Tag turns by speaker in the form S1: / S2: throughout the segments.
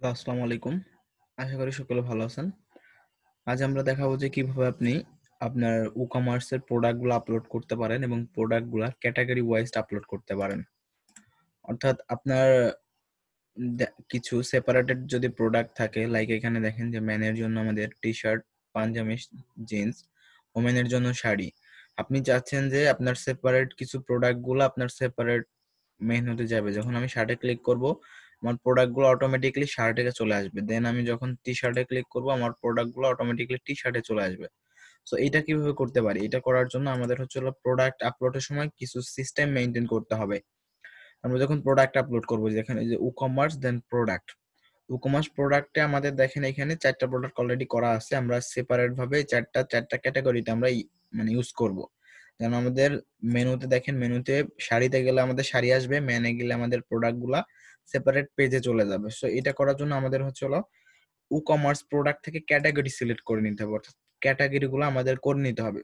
S1: hello আসসালামু আলাইকুম আশা করি সকলে ভালো আছেন আজ আমরা দেখাবো যে কিভাবে আপনি আপনার ই কমার্সের প্রোডাক্টগুলো আপলোড করতে পারেন এবং প্রোডাক্টগুলো ক্যাটাগরি ওয়াইজ আপলোড করতে পারেন অর্থাৎ আপনার কিছু সেপারেটেড যদি প্রোডাক্ট থাকে লাইক এখানে দেখেন যে ম্যানের জন্য আমাদের টি শার্ট পাঞ্জামি জিন্স ওমেনের জন্য শাড়ি আপনি চাচ্ছেন যে আপনার সেপারেট কিছু প্রোডাক্টগুলো আপনার সেপারেট মেন হতে যাবে যখন আমি শার্টে ক্লিক করবো আমার প্রোডাক্ট গুলো অটোমেটিকলি শার্টে চলে আসবে দেন আমি যখন টি শার্টে ক্লিক করবো আমার প্রোডাক্ট গুলো অটোমেটিকলি টি শার্টে চলে আসবে সো এটা কিভাবে করতে পারি এটা করার জন্য আমাদের হচ্ছে প্রোডাক্ট আপলোডের সময় কিছু সিস্টেম মেনটেন করতে হবে আমরা যখন প্রোডাক্ট আপলোড করবো যেখানে যে ই দেন প্রোডাক্ট ই প্রোডাক্টে আমাদের দেখেন এখানে চারটা প্রোডাক্ট অলরেডি করা আছে আমরা সেপারেট ভাবে চারটা চারটা ক্যাটাগরিতে আমরা মানে ইউজ করব যেন আমাদের মেনুতে দেখেন মেনুতে শাড়িতে গেলে আমাদের শাড়ি আসবে মেনে গেলে আমাদের প্রোডাক্টগুলা সেপারেট পেজে চলে যাবে সো এটা করার জন্য আমাদের হচ্ছে হলো ই কমার্স প্রোডাক্ট থেকে ক্যাটাগরি সিলেক্ট করে নিতে হবে অর্থাৎ গুলো আমাদের করে নিতে হবে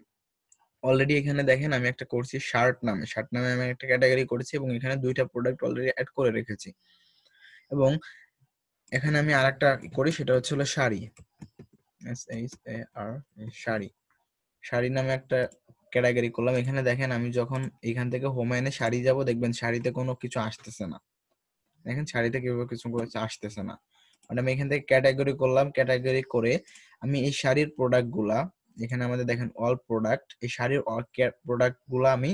S1: অলরেডি এখানে দেখেন আমি একটা করছি শার্ট নামে শার্ট নামে আমি একটা ক্যাটাগরি করেছি এবং এখানে দুইটা প্রোডাক্ট অলরেডি অ্যাড করে রেখেছি এবং এখানে আমি আর একটা করি সেটা হচ্ছে হলো sari S H A R sari sari নামে একটা ক্যাটাগরি করলাম এখানে দেখেন আমি যখন এখান থেকে হোম শাড়ি যাব দেখবেন শাড়িতে কোনো কিছু আসতেছে না দেখেন শাড়িতে কিভাবে কিছু আসতেছে না মানে আমি এখান থেকে ক্যাটাগরি করলাম ক্যাটাগরি করে আমি এই শাড়ির প্রোডাক্ট গুলা এখানে আমাদের দেখেন অল প্রোডাক্ট এই শাড়ির অল প্রোডাক্ট গুলো আমি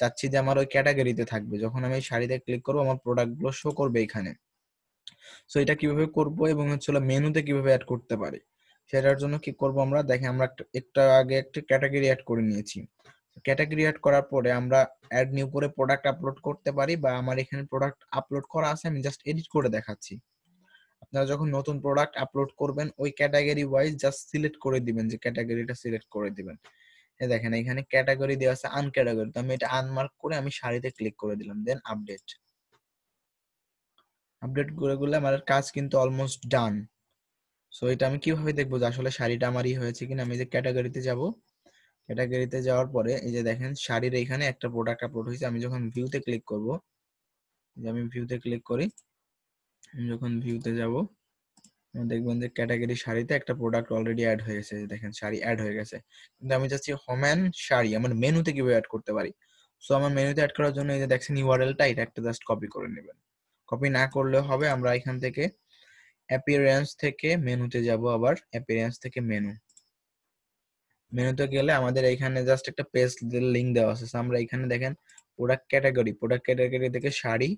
S1: চাচ্ছি যে আমার ওই ক্যাটাগরিতে থাকবে যখন আমি শাড়িতে ক্লিক করবো আমার প্রোডাক্ট গুলো শো করবে এখানে সো এটা কিভাবে করব এবং হচ্ছে মেনুতে কিভাবে অ্যাড করতে পারি সেটার জন্য কি করব আমরা দেখেন আমরা একটা আগে একটা ক্যাটাগরি অ্যাড করে নিয়েছি ক্যাটাগরি অ্যাড করার পরে আমরা অ্যাড নিউ করে প্রোডাক্ট আপলোড করতে পারি বা আমার এখানে প্রোডাক্ট আপলোড করা আছে আমি জাস্ট এডিট করে দেখাচ্ছি আপনারা যখন নতুন প্রোডাক্ট আপলোড করবেন ওই ক্যাটাগরি ওয়াইজ জাস্ট সিলেক্ট করে দিবেন যে ক্যাটাগরিটা সিলেক্ট করে দিবেন এই দেখেন এখানে ক্যাটাগরি দেওয়া আছে আনক্যাটাগরি তো আমি এটা আনমার্ক করে আমি শাড়িতে ক্লিক করে দিলাম দেন আপডেট আপডেট করে করলে আমার কাজ কিন্তু অলমোস্ট ডান সো এটা আমি কিভাবে দেখবো যে আসলে শাড়িটা আমারই হয়েছে কিনা আমি যে ক্যাটাগরিতে যাব ক্যাটাগরিতে যাওয়ার পরে এই যে দেখেন শাড়ির এখানে একটা প্রোডাক্ট আপলোড হয়েছে আমি যখন ভিউতে ক্লিক করব যে আমি ভিউতে ক্লিক করি আমি যখন ভিউতে যাব দেখবেন যে ক্যাটাগরি শাড়িতে একটা প্রোডাক্ট অলরেডি অ্যাড হয়ে গেছে দেখেন শাড়ি অ্যাড হয়ে গেছে কিন্তু আমি চাচ্ছি হোম্যান শাড়ি আমার মেনুতে কিভাবে অ্যাড করতে পারি সো আমার মেনুতে অ্যাড করার জন্য এই যে দেখছেন ইউআরএলটা এটা একটা জাস্ট কপি করে নেবেন কপি না করলে হবে আমরা এখান থেকে অ্যাপিয়ারেন্স থেকে মেনুতে যাব আবার অ্যাপিয়ারেন্স থেকে মেনু মেনুতে গেলে আমাদের এখানে জাস্ট একটা পেজ লিঙ্ক দেওয়া আছে আমরা এখানে দেখেন প্রোডাক্ট ক্যাটাগরি প্রোডাক্ট ক্যাটাগরি থেকে শাড়ি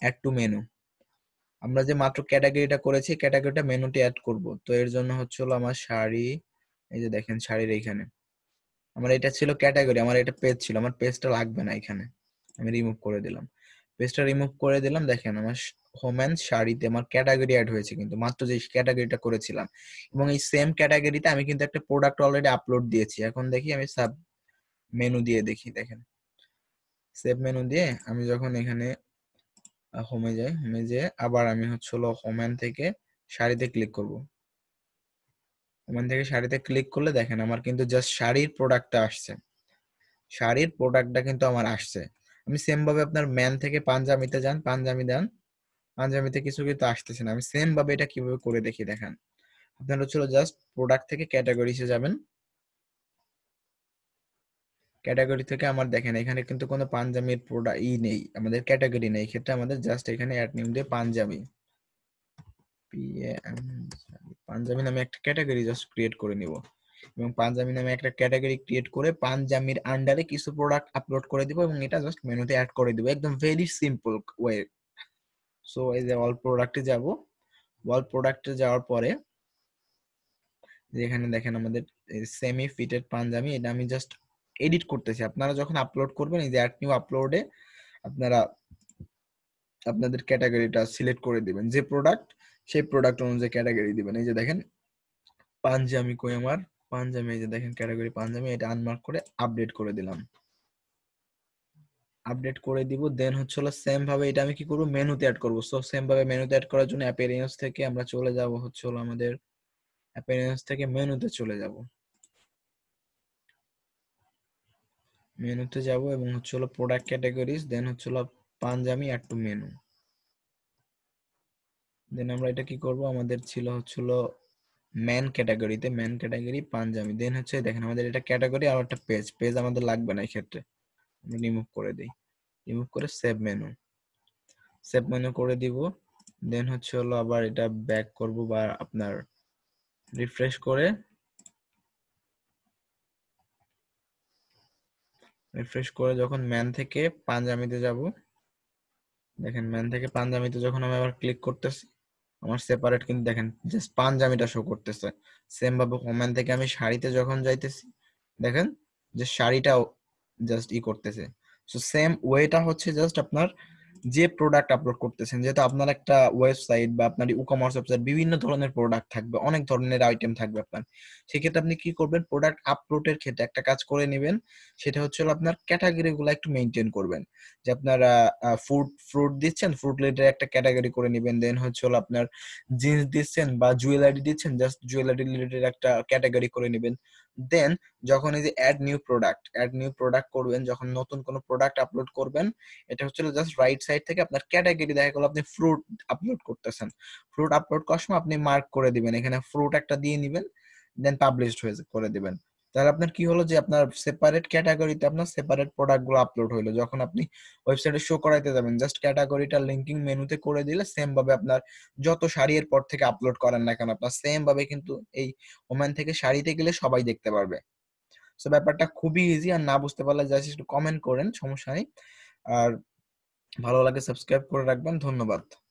S1: অ্যাড টু মেনু আমরা যে মাত্র ক্যাটাগরিটা করেছি ক্যাটাগরিটা মেনুতে অ্যাড করব তো এর জন্য হচ্ছে হলো আমার শাড়ি এই যে দেখেন শাড়ির এইখানে আমার এটা ছিল ক্যাটাগরি আমার এটা পেজ ছিল আমার পেজটা লাগবে না এখানে আমি রিমুভ করে দিলাম পেজটা রিমুভ করে দিলাম দেখেন আমার হোমেন্স শাড়িতে আমার ক্যাটাগরি অ্যাড হয়েছে কিন্তু মাত্র যে ক্যাটাগরিটা করেছিলাম এবং এই সেম ক্যাটাগরিতে আমি কিন্তু একটা প্রোডাক্ট অলরেডি আপলোড দিয়েছি এখন দেখি আমি সাব মেনু দিয়ে দেখি দেখেন সেভ মেনু দিয়ে আমি যখন এখানে হোমে যাই হোমে যে আবার আমি হচ্ছে হলো হোমেন থেকে শাড়িতে ক্লিক করব হোমেন থেকে শাড়িতে ক্লিক করলে দেখেন আমার কিন্তু জাস্ট শাড়ির প্রোডাক্টটা আসছে শাড়ির প্রোডাক্টটা কিন্তু আমার আসছে আমি সেম ভাবে আপনার ম্যান থেকে পাঞ্জামিতে যান পাঞ্জামি দেন পাঞ্জাবিতে কিছু কিন্তু আসতেছে না আমি সেম ভাবে এটা কিভাবে করে দেখি দেখান আপনারা হচ্ছে জাস্ট প্রোডাক্ট থেকে ক্যাটাগরিসে যাবেন ক্যাটাগরি থেকে আমার দেখেন এখানে কিন্তু কোনো পাঞ্জাবির প্রোডাক্ট ই নেই আমাদের ক্যাটাগরি নেই ক্ষেত্রে আমাদের জাস্ট এখানে অ্যাড নিউ দিয়ে পাঞ্জাবি পাঞ্জাবি নামে একটা ক্যাটাগরি জাস্ট ক্রিয়েট করে নিব এবং পাঞ্জাবি নামে একটা ক্যাটাগরি ক্রিয়েট করে পাঞ্জাবির আন্ডারে কিছু প্রোডাক্ট আপলোড করে দিব এবং এটা জাস্ট মেনুতে অ্যাড করে দিব একদম ভেরি সিম্পল ওয়ে সো এই যে অল প্রোডাক্টে যাব অল প্রোডাক্টে যাওয়ার পরে যেখানে দেখেন আমাদের সেমি ফিটেড পাঞ্জাবি এটা আমি জাস্ট এডিট করতেছি আপনারা যখন আপলোড করবেন এই যে অ্যাড নিউ আপলোডে আপনারা আপনাদের ক্যাটাগরিটা সিলেক্ট করে দিবেন যে প্রোডাক্ট সেই প্রোডাক্ট অনুযায়ী ক্যাটাগরি দিবেন এই যে দেখেন পাঞ্জামি কই আমার পাঞ্জামি এই যে দেখেন ক্যাটাগরি পাঞ্জামি এটা আনমার্ক করে আপডেট করে দিলাম আপডেট করে দিব দেন হচ্ছে হলো সেম ভাবে এটা আমি কি করব মেনুতে অ্যাড করব সো সেম ভাবে মেনুতে অ্যাড করার জন্য অ্যাপিয়ারেন্স থেকে আমরা চলে যাব হচ্ছে হলো আমাদের অ্যাপিয়ারেন্স থেকে মেনুতে চলে যাব মেনুতে যাব এবং হচ্ছে হলো প্রোডাক্ট ক্যাটাগরিজ দেন হচ্ছে হলো Punjabi add to menu then আমরা এটা কি করব আমাদের ছিল হচ্ছে হলো ম্যান ক্যাটাগরিতে ম্যান ক্যাটাগরি পাঞ্জামি দেন হচ্ছে দেখেন আমাদের এটা ক্যাটাগরি আর একটা পেজ পেজ আমাদের লাগবে না এই ক্ষেত্রে রিমুভ করে দিই রিমুভ করে সেভ মেনু সেভ মেনু করে দিব দেন হচ্ছে হলো আবার এটা ব্যাক করব বা আপনার রিফ্রেশ করে রিফ্রেশ করে যখন ম্যান থেকে পাঞ্জামিতে যাব দেখেন ম্যান থেকে পাঞ্জামিতে যখন আমি আবার ক্লিক করতেছি আমার সেপারেট কিন্তু দেখেন জাস্ট পাঞ্জামিটা শো করতেছে সেম ভাবে ওম্যান থেকে আমি শাড়িতে যখন যাইতেছি দেখেন যে শাড়িটাও জাস্ট ই করতেছে সো সেম ওয়েটা হচ্ছে জাস্ট আপনার যে প্রোডাক্ট আপলোড করতেছেন যেহেতু আপনার একটা ওয়েবসাইট বা আপনার ই কমার্স ওয়েবসাইট বিভিন্ন ধরনের প্রোডাক্ট থাকবে অনেক ধরনের আইটেম থাকবে আপনার সেক্ষেত্রে আপনি কি করবেন প্রোডাক্ট আপলোডের ক্ষেত্রে একটা কাজ করে নেবেন সেটা হচ্ছে আপনার ক্যাটাগরি গুলো একটু মেনটেন করবেন যে আপনার ফুড ফ্রুট দিচ্ছেন ফ্রুট রিলেটেড একটা ক্যাটাগরি করে নেবেন দেন হচ্ছে হলো আপনার জিন্স দিচ্ছেন বা জুয়েলারি দিচ্ছেন জাস্ট জুয়েলারি রিলেটেড একটা ক্যাটাগরি করে নেবেন দেন যখন এই যে add new product add new product করবেন যখন নতুন কোনো প্রোডাক্ট আপলোড করবেন এটা হচ্ছিল জাস্ট রাইট সাইড থেকে আপনার ক্যাটাগরি দেখা গেল আপনি ফ্রুট আপলোড করতেছেন ফ্রুট আপলোড করার সময় আপনি মার্ক করে দিবেন এখানে ফ্রুট একটা দিয়ে নেবেন দেন পাবলিশড হয়ে করে দিবেন তাহলে আপনার কি হলো যে আপনার সেপারেট ক্যাটাগরিতে আপনার সেপারেট প্রোডাক্ট গুলো আপলোড হলো যখন আপনি ওয়েবসাইটে শো করাইতে যাবেন জাস্ট ক্যাটাগরিটা লিঙ্কিং মেনুতে করে দিলে সেম ভাবে আপনার যত শাড়ি এর পর থেকে আপলোড করেন না কেন আপনার সেম ভাবে কিন্তু এই ওমান থেকে শাড়িতে গেলে সবাই দেখতে পারবে সো ব্যাপারটা খুবই ইজি আর না বুঝতে পারলে জাস্ট একটু কমেন্ট করেন সমস্যা নেই আর ভালো লাগে সাবস্ক্রাইব করে রাখবেন ধন্যবাদ